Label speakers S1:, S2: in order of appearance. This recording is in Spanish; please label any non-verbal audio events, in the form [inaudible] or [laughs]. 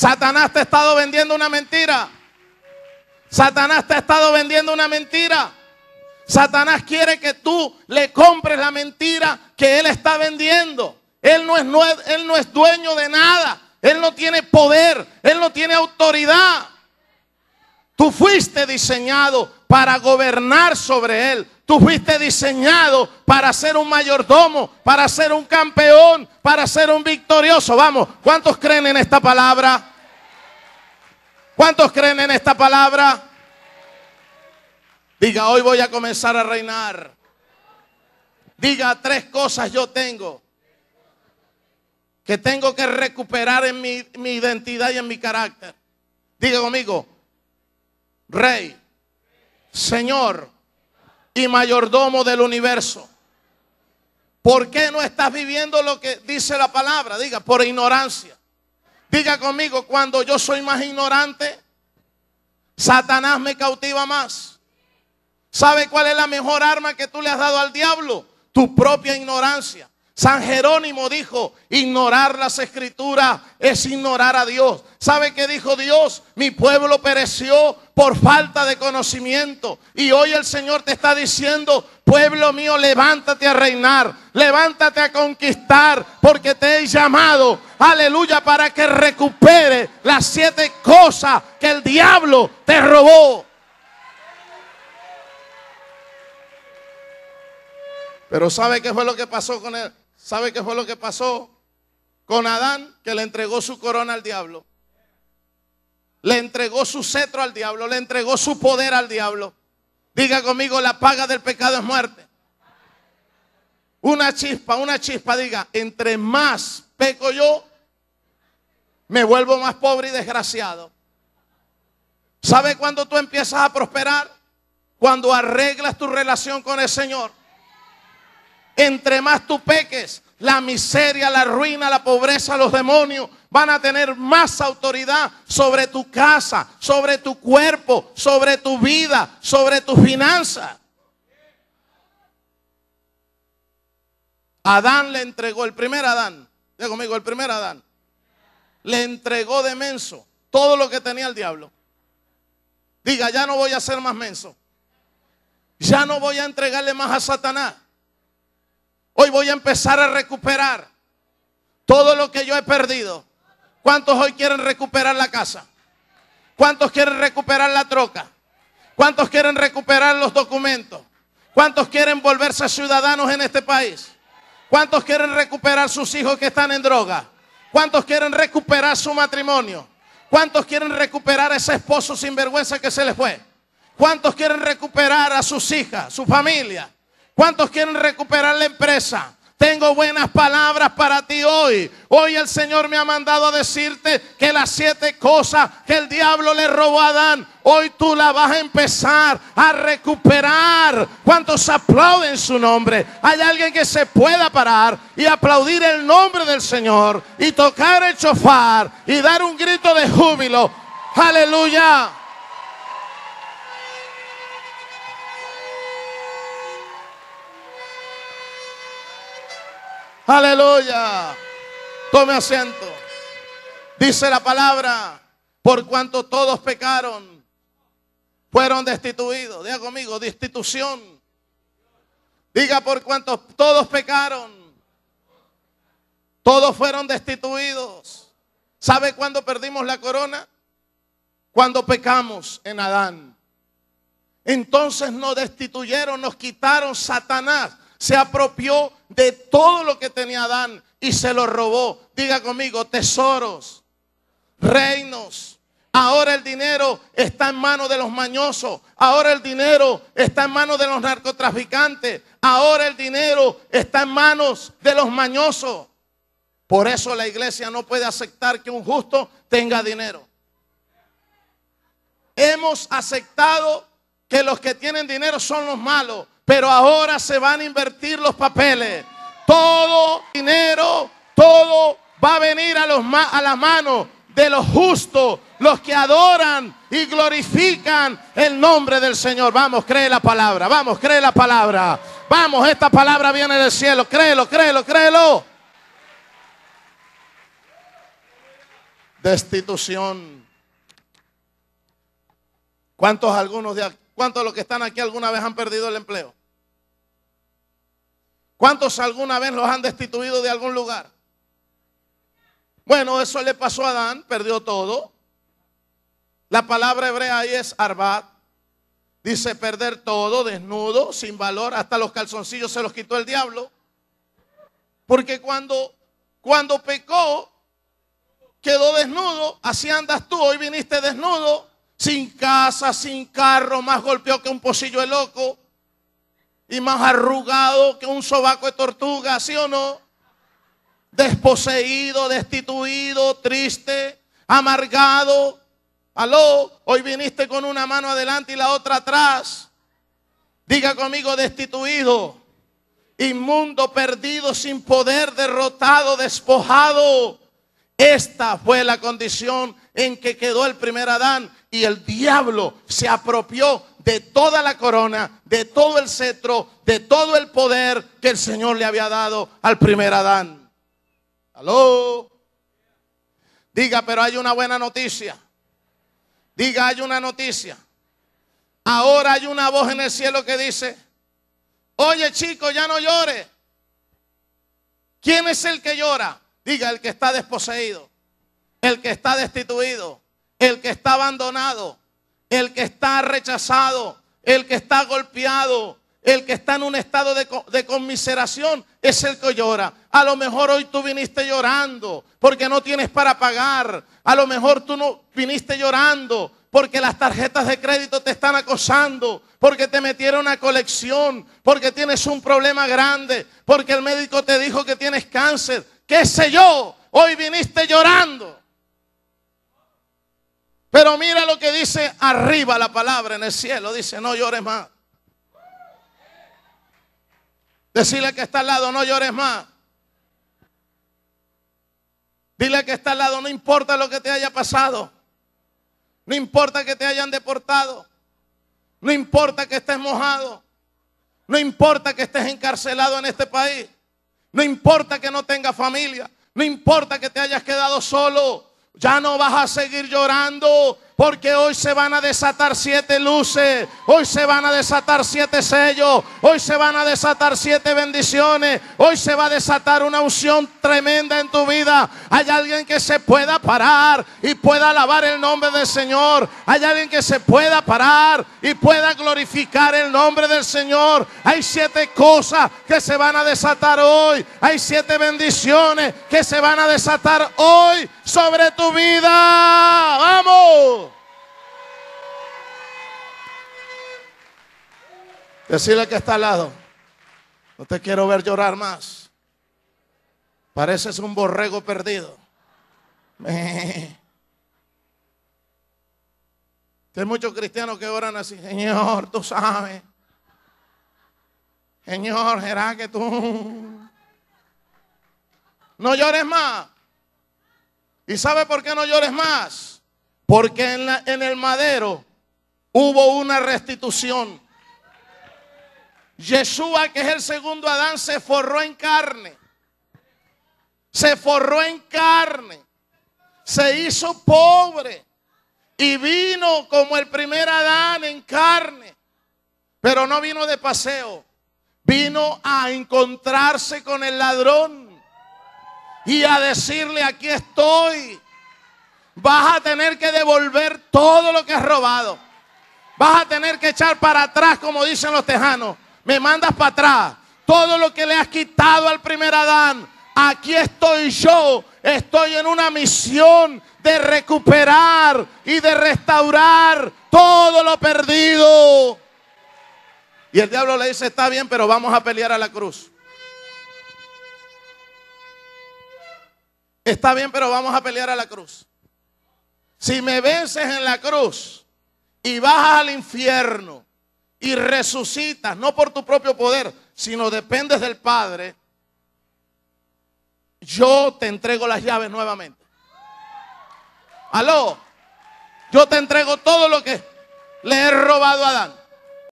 S1: Satanás te ha estado vendiendo una mentira. Satanás te ha estado vendiendo una mentira. Satanás quiere que tú le compres la mentira que él está vendiendo. Él no es, él no es dueño de nada. Él no tiene poder. Él no tiene autoridad. Tú fuiste diseñado para gobernar sobre él, Tú fuiste diseñado para ser un mayordomo, para ser un campeón, para ser un victorioso. Vamos, ¿cuántos creen en esta palabra? ¿Cuántos creen en esta palabra? Diga, hoy voy a comenzar a reinar. Diga, tres cosas yo tengo que tengo que recuperar en mi, mi identidad y en mi carácter. Diga conmigo, Rey, Señor y mayordomo del universo. ¿Por qué no estás viviendo lo que dice la palabra? Diga, por ignorancia. Diga conmigo, cuando yo soy más ignorante, Satanás me cautiva más. ¿Sabe cuál es la mejor arma que tú le has dado al diablo? Tu propia ignorancia. San Jerónimo dijo, ignorar las escrituras es ignorar a Dios. ¿Sabe qué dijo Dios? Mi pueblo pereció por falta de conocimiento. Y hoy el Señor te está diciendo, pueblo mío, levántate a reinar, levántate a conquistar, porque te he llamado, aleluya, para que recupere las siete cosas que el diablo te robó. Pero ¿sabe qué fue lo que pasó con él? ¿Sabe qué fue lo que pasó con Adán? Que le entregó su corona al diablo. Le entregó su cetro al diablo, le entregó su poder al diablo. Diga conmigo, la paga del pecado es muerte. Una chispa, una chispa, diga, entre más peco yo, me vuelvo más pobre y desgraciado. ¿Sabe cuándo tú empiezas a prosperar? Cuando arreglas tu relación con el Señor. Entre más tú peques, la miseria, la ruina, la pobreza, los demonios van a tener más autoridad sobre tu casa, sobre tu cuerpo, sobre tu vida, sobre tu finanzas. Adán le entregó, el primer Adán, conmigo, el primer Adán, le entregó de menso todo lo que tenía el diablo. Diga, ya no voy a ser más menso. Ya no voy a entregarle más a Satanás. Hoy voy a empezar a recuperar todo lo que yo he perdido. ¿Cuántos hoy quieren recuperar la casa? ¿Cuántos quieren recuperar la troca? ¿Cuántos quieren recuperar los documentos? ¿Cuántos quieren volverse ciudadanos en este país? ¿Cuántos quieren recuperar sus hijos que están en droga? ¿Cuántos quieren recuperar su matrimonio? ¿Cuántos quieren recuperar a ese esposo sin vergüenza que se les fue? ¿Cuántos quieren recuperar a sus hijas, su familia? ¿Cuántos quieren recuperar la empresa? Tengo buenas palabras para ti hoy. Hoy el Señor me ha mandado a decirte que las siete cosas que el diablo le robó a Adán, hoy tú las vas a empezar a recuperar. ¿Cuántos aplauden su nombre? Hay alguien que se pueda parar y aplaudir el nombre del Señor y tocar el chofar y dar un grito de júbilo. Aleluya. Aleluya. Tome asiento. Dice la palabra, por cuanto todos pecaron, fueron destituidos. Diga conmigo, destitución. Diga por cuanto todos pecaron, todos fueron destituidos. ¿Sabe cuándo perdimos la corona? Cuando pecamos en Adán. Entonces nos destituyeron, nos quitaron Satanás se apropió de todo lo que tenía Adán y se lo robó. Diga conmigo, tesoros, reinos. Ahora el dinero está en manos de los mañosos. Ahora el dinero está en manos de los narcotraficantes. Ahora el dinero está en manos de los mañosos. Por eso la iglesia no puede aceptar que un justo tenga dinero. Hemos aceptado que los que tienen dinero son los malos pero ahora se van a invertir los papeles. Todo dinero, todo va a venir a, los la mano de los justos, los que adoran y glorifican el nombre del Señor. Vamos, cree la palabra, vamos, cree la palabra. Vamos, esta palabra viene del cielo. Créelo, créelo, créelo. Destitución. ¿Cuántos algunos de cuántos de los que están aquí alguna vez han perdido el empleo? ¿Cuántos alguna vez los han destituido de algún lugar? Bueno, eso le pasó a Adán, perdió todo. La palabra hebrea ahí es arbat. Dice perder todo, desnudo, sin valor, hasta los calzoncillos se los quitó el diablo. Porque cuando, cuando pecó, quedó desnudo, así andas tú, hoy viniste desnudo, sin casa, sin carro, más golpeó que un pocillo de loco y más arrugado que un sobaco de tortuga, ¿sí o no? Desposeído, destituido, triste, amargado. Aló, hoy viniste con una mano adelante y la otra atrás. Diga conmigo, destituido, inmundo, perdido, sin poder, derrotado, despojado. Esta fue la condición en que quedó el primer Adán y el diablo se apropió de toda la corona, de todo el cetro, de todo el poder que el Señor le había dado al primer Adán. Aló. Diga, pero hay una buena noticia. Diga, hay una noticia. Ahora hay una voz en el cielo que dice, oye chico, ya no llores. ¿Quién es el que llora? Diga, el que está desposeído, el que está destituido, el que está abandonado, el que está rechazado, el que está golpeado, el que está en un estado de, de, conmiseración es el que llora. A lo mejor hoy tú viniste llorando porque no tienes para pagar. A lo mejor tú no viniste llorando porque las tarjetas de crédito te están acosando, porque te metieron a colección, porque tienes un problema grande, porque el médico te dijo que tienes cáncer, qué sé yo. Hoy viniste llorando. Pero mira lo que dice arriba la palabra en el cielo. Dice, no llores más. Decirle que está al lado, no llores más. Dile que está al lado, no importa lo que te haya pasado. No importa que te hayan deportado. No importa que estés mojado. No importa que estés encarcelado en este país. No importa que no tengas familia. No importa que te hayas quedado solo. Ya no vas a seguir llorando. Porque hoy se van a desatar siete luces, hoy se van a desatar siete sellos, hoy se van a desatar siete bendiciones, hoy se va a desatar una unción tremenda en tu vida. Hay alguien que se pueda parar y pueda alabar el nombre del Señor. Hay alguien que se pueda parar y pueda glorificar el nombre del Señor. Hay siete cosas que se van a desatar hoy. Hay siete bendiciones que se van a desatar hoy sobre tu vida. Decirle que está al lado. No te quiero ver llorar más. Pareces un borrego perdido. [laughs] Hay muchos cristianos que oran así, Señor, tú sabes. Señor, será que tú no llores más. ¿Y sabe por qué no llores más? Porque en, en el madero hubo una restitución. Yeshua, que es el segundo Adán, se forró en carne. Se forró en carne. Se hizo pobre. Y vino como el primer Adán en carne. Pero no vino de paseo. Vino a encontrarse con el ladrón. Y a decirle, aquí estoy. Vas a tener que devolver todo lo que has robado. Vas a tener que echar para atrás, como dicen los tejanos me mandas para atrás. Todo lo que le has quitado al primer Adán, aquí estoy yo. Estoy en una misión de recuperar y de restaurar todo lo perdido. Y el diablo le dice, está bien, pero vamos a pelear a la cruz. Está bien, pero vamos a pelear a la cruz. Si me vences en la cruz y bajas al infierno y resucitas, no por tu propio poder, sino dependes del Padre, yo te entrego las llaves nuevamente. Aló, yo te entrego todo lo que le he robado a Adán.